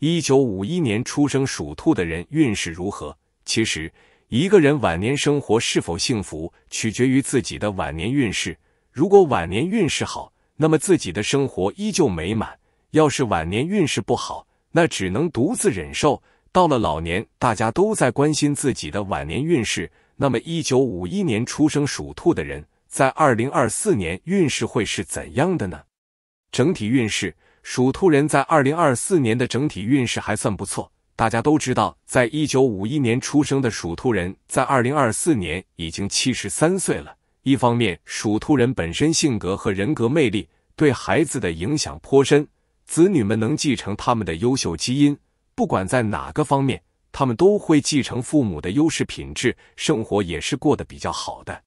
一九五一年出生属兔的人运势如何？其实，一个人晚年生活是否幸福，取决于自己的晚年运势。如果晚年运势好，那么自己的生活依旧美满；要是晚年运势不好，那只能独自忍受。到了老年，大家都在关心自己的晚年运势。那么，一九五一年出生属兔的人，在二零二四年运势会是怎样的呢？整体运势。属兔人在二零二四年的整体运势还算不错。大家都知道，在一九五一年出生的属兔人，在二零二四年已经七十三岁了。一方面，属兔人本身性格和人格魅力对孩子的影响颇深，子女们能继承他们的优秀基因，不管在哪个方面，他们都会继承父母的优势品质，生活也是过得比较好的。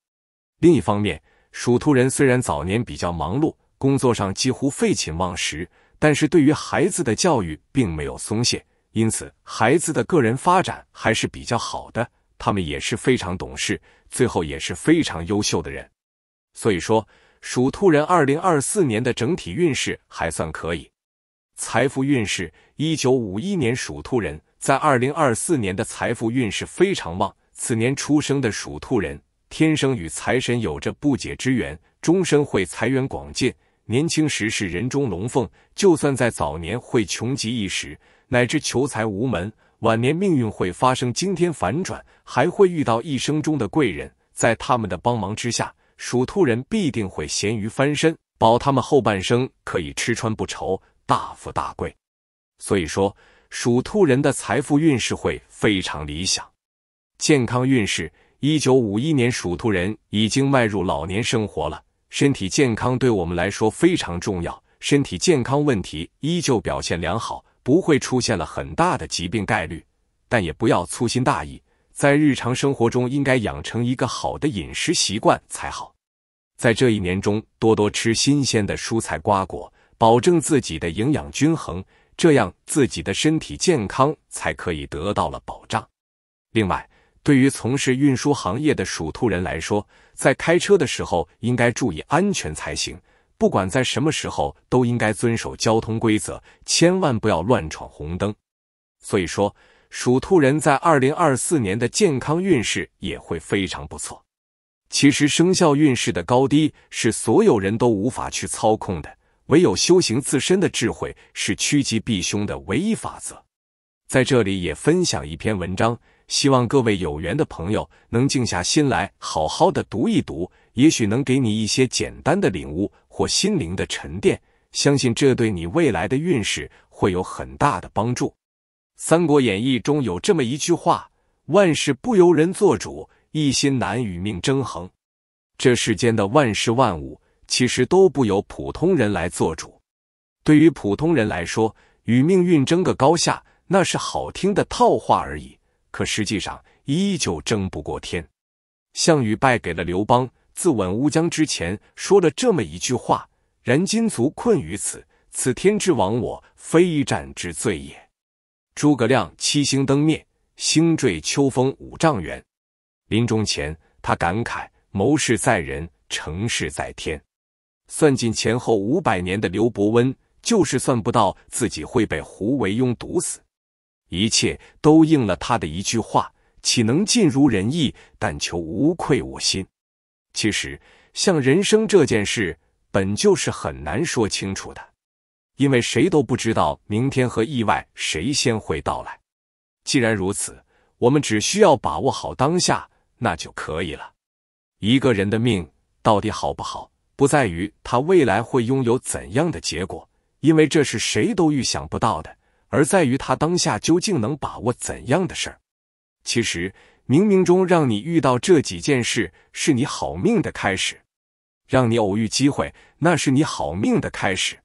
另一方面，属兔人虽然早年比较忙碌，工作上几乎废寝忘食。但是对于孩子的教育并没有松懈，因此孩子的个人发展还是比较好的。他们也是非常懂事，最后也是非常优秀的人。所以说，属兔人二零二四年的整体运势还算可以。财富运势：一九五一年属兔人在二零二四年的财富运势非常旺。此年出生的属兔人，天生与财神有着不解之缘，终身会财源广进。年轻时是人中龙凤，就算在早年会穷极一时，乃至求财无门，晚年命运会发生惊天反转，还会遇到一生中的贵人，在他们的帮忙之下，属兔人必定会咸鱼翻身，保他们后半生可以吃穿不愁，大富大贵。所以说，属兔人的财富运势会非常理想，健康运势。一九五一年属兔人已经迈入老年生活了。身体健康对我们来说非常重要，身体健康问题依旧表现良好，不会出现了很大的疾病概率，但也不要粗心大意，在日常生活中应该养成一个好的饮食习惯才好。在这一年中，多多吃新鲜的蔬菜瓜果，保证自己的营养均衡，这样自己的身体健康才可以得到了保障。另外，对于从事运输行业的属兔人来说，在开车的时候应该注意安全才行，不管在什么时候都应该遵守交通规则，千万不要乱闯红灯。所以说，属兔人在二零二四年的健康运势也会非常不错。其实生肖运势的高低是所有人都无法去操控的，唯有修行自身的智慧是趋吉避凶的唯一法则。在这里也分享一篇文章。希望各位有缘的朋友能静下心来，好好的读一读，也许能给你一些简单的领悟或心灵的沉淀。相信这对你未来的运势会有很大的帮助。《三国演义》中有这么一句话：“万事不由人做主，一心难与命争衡。”这世间的万事万物其实都不由普通人来做主。对于普通人来说，与命运争个高下，那是好听的套话而已。可实际上依旧争不过天，项羽败给了刘邦，自刎乌江之前说了这么一句话：“然今卒困于此，此天之亡我，非战之罪也。”诸葛亮七星灯灭，星坠秋风五丈原，临终前他感慨：“谋事在人，成事在天。”算尽前后五百年的刘伯温，就是算不到自己会被胡惟庸毒死。一切都应了他的一句话：“岂能尽如人意，但求无愧我心。”其实，像人生这件事，本就是很难说清楚的，因为谁都不知道明天和意外谁先会到来。既然如此，我们只需要把握好当下，那就可以了。一个人的命到底好不好，不在于他未来会拥有怎样的结果，因为这是谁都预想不到的。而在于他当下究竟能把握怎样的事儿？其实，冥冥中让你遇到这几件事，是你好命的开始；让你偶遇机会，那是你好命的开始。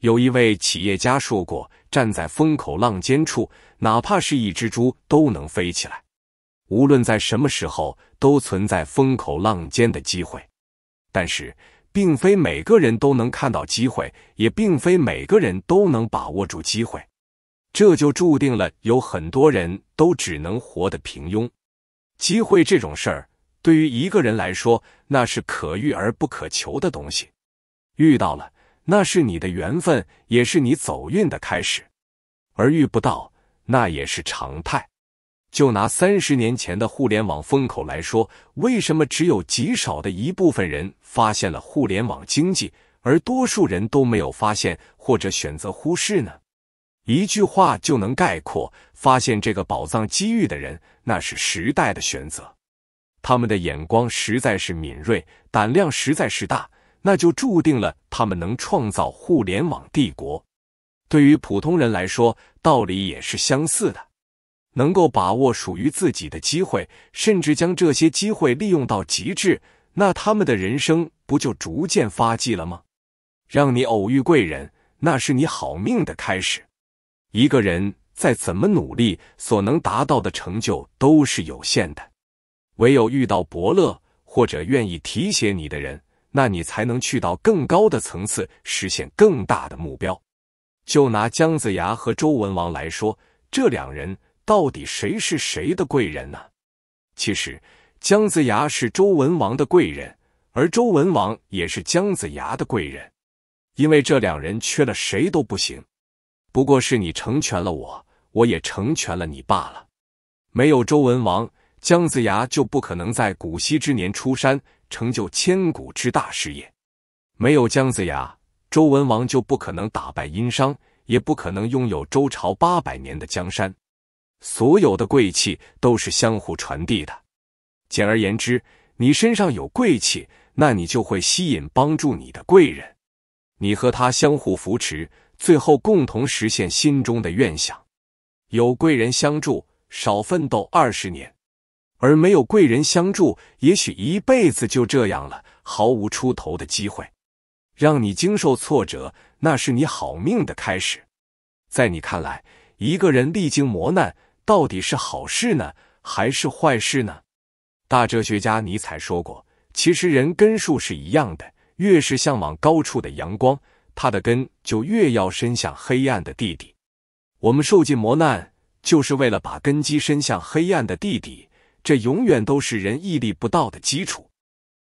有一位企业家说过：“站在风口浪尖处，哪怕是一只猪都能飞起来。”无论在什么时候，都存在风口浪尖的机会。但是，并非每个人都能看到机会，也并非每个人都能把握住机会。这就注定了有很多人都只能活得平庸。机会这种事儿，对于一个人来说，那是可遇而不可求的东西。遇到了，那是你的缘分，也是你走运的开始；而遇不到，那也是常态。就拿三十年前的互联网风口来说，为什么只有极少的一部分人发现了互联网经济，而多数人都没有发现或者选择忽视呢？一句话就能概括：发现这个宝藏机遇的人，那是时代的选择。他们的眼光实在是敏锐，胆量实在是大，那就注定了他们能创造互联网帝国。对于普通人来说，道理也是相似的。能够把握属于自己的机会，甚至将这些机会利用到极致，那他们的人生不就逐渐发迹了吗？让你偶遇贵人，那是你好命的开始。一个人再怎么努力，所能达到的成就都是有限的。唯有遇到伯乐或者愿意提携你的人，那你才能去到更高的层次，实现更大的目标。就拿姜子牙和周文王来说，这两人到底谁是谁的贵人呢？其实，姜子牙是周文王的贵人，而周文王也是姜子牙的贵人，因为这两人缺了谁都不行。不过是你成全了我，我也成全了你罢了。没有周文王，姜子牙就不可能在古稀之年出山，成就千古之大事业；没有姜子牙，周文王就不可能打败殷商，也不可能拥有周朝八百年的江山。所有的贵气都是相互传递的。简而言之，你身上有贵气，那你就会吸引帮助你的贵人，你和他相互扶持。最后，共同实现心中的愿想。有贵人相助，少奋斗二十年；而没有贵人相助，也许一辈子就这样了，毫无出头的机会。让你经受挫折，那是你好命的开始。在你看来，一个人历经磨难，到底是好事呢，还是坏事呢？大哲学家尼采说过：“其实人跟树是一样的，越是向往高处的阳光。”它的根就越要伸向黑暗的地底。我们受尽磨难，就是为了把根基伸向黑暗的地底。这永远都是人屹立不倒的基础。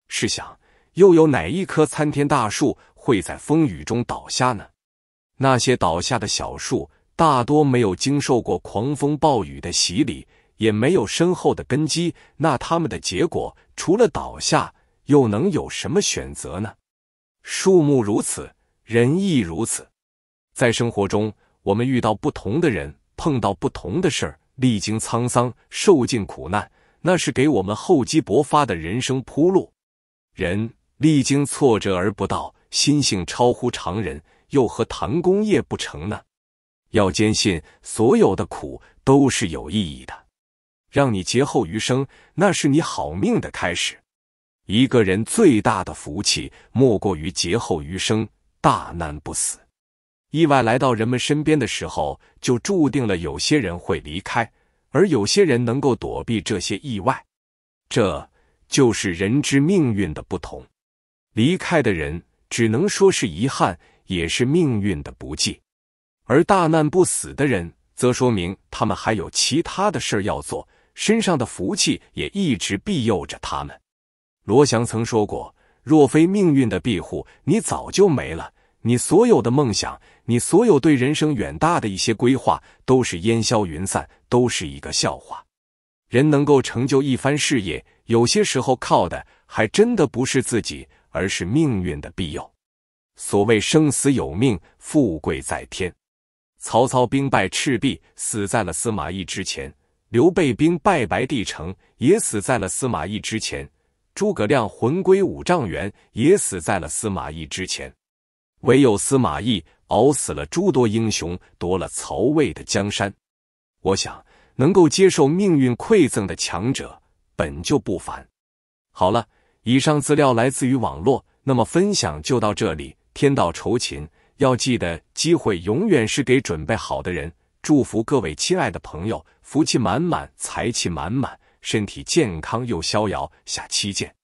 试想，又有哪一棵参天大树会在风雨中倒下呢？那些倒下的小树，大多没有经受过狂风暴雨的洗礼，也没有深厚的根基。那他们的结果，除了倒下，又能有什么选择呢？树木如此。人亦如此，在生活中，我们遇到不同的人，碰到不同的事儿，历经沧桑，受尽苦难，那是给我们厚积薄发的人生铺路。人历经挫折而不道，心性超乎常人，又何谈功业不成呢？要坚信，所有的苦都是有意义的，让你劫后余生，那是你好命的开始。一个人最大的福气，莫过于劫后余生。大难不死，意外来到人们身边的时候，就注定了有些人会离开，而有些人能够躲避这些意外。这就是人之命运的不同。离开的人只能说是遗憾，也是命运的不济；而大难不死的人，则说明他们还有其他的事要做，身上的福气也一直庇佑着他们。罗翔曾说过。若非命运的庇护，你早就没了。你所有的梦想，你所有对人生远大的一些规划，都是烟消云散，都是一个笑话。人能够成就一番事业，有些时候靠的还真的不是自己，而是命运的庇佑。所谓生死有命，富贵在天。曹操兵败赤壁，死在了司马懿之前；刘备兵败白帝城，也死在了司马懿之前。诸葛亮魂归五丈原，也死在了司马懿之前。唯有司马懿熬死了诸多英雄，夺了曹魏的江山。我想，能够接受命运馈赠的强者本就不凡。好了，以上资料来自于网络，那么分享就到这里。天道酬勤，要记得，机会永远是给准备好的人。祝福各位亲爱的朋友，福气满满，财气满满。身体健康又逍遥，下期见。